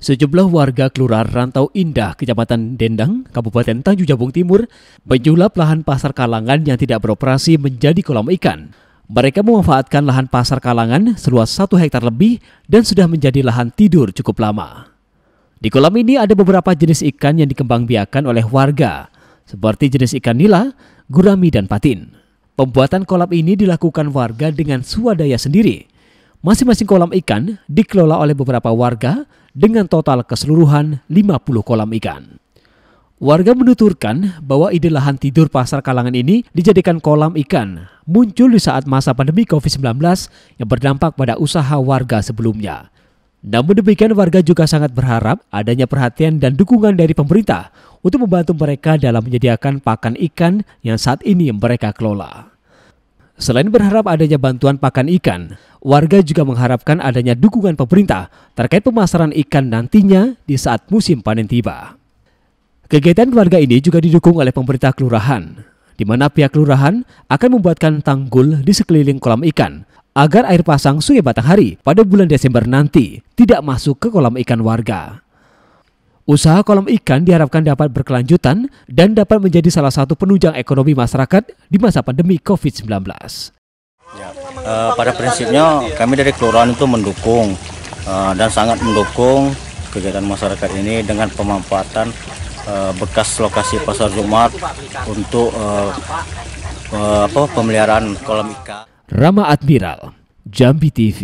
Sejumlah warga Kelurahan Rantau Indah, Kecamatan Dendang, Kabupaten Tanjung Jabung Timur, menjulap lahan pasar kalangan yang tidak beroperasi menjadi kolam ikan. Mereka memanfaatkan lahan pasar kalangan seluas satu hektar lebih dan sudah menjadi lahan tidur cukup lama. Di kolam ini ada beberapa jenis ikan yang dikembangbiakan oleh warga, seperti jenis ikan nila, gurami, dan patin. Pembuatan kolam ini dilakukan warga dengan swadaya sendiri. Masing-masing kolam ikan dikelola oleh beberapa warga dengan total keseluruhan 50 kolam ikan. Warga menuturkan bahwa ide lahan tidur pasar kalangan ini dijadikan kolam ikan muncul di saat masa pandemi COVID-19 yang berdampak pada usaha warga sebelumnya. Namun demikian warga juga sangat berharap adanya perhatian dan dukungan dari pemerintah untuk membantu mereka dalam menyediakan pakan ikan yang saat ini mereka kelola. Selain berharap adanya bantuan pakan ikan, warga juga mengharapkan adanya dukungan pemerintah terkait pemasaran ikan nantinya di saat musim panen tiba. Kegiatan keluarga ini juga didukung oleh pemerintah kelurahan, di mana pihak kelurahan akan membuatkan tanggul di sekeliling kolam ikan agar air pasang Sungai Batanghari pada bulan Desember nanti tidak masuk ke kolam ikan warga. Usaha kolam ikan diharapkan dapat berkelanjutan dan dapat menjadi salah satu penunjang ekonomi masyarakat di masa pandemi COVID-19. Ya, eh, pada prinsipnya kami dari kelurahan itu mendukung eh, dan sangat mendukung kegiatan masyarakat ini dengan pemanfaatan eh, bekas lokasi pasar Jumat untuk eh, eh, apa, pemeliharaan kolam ikan. Rama Admiral, Jambi TV.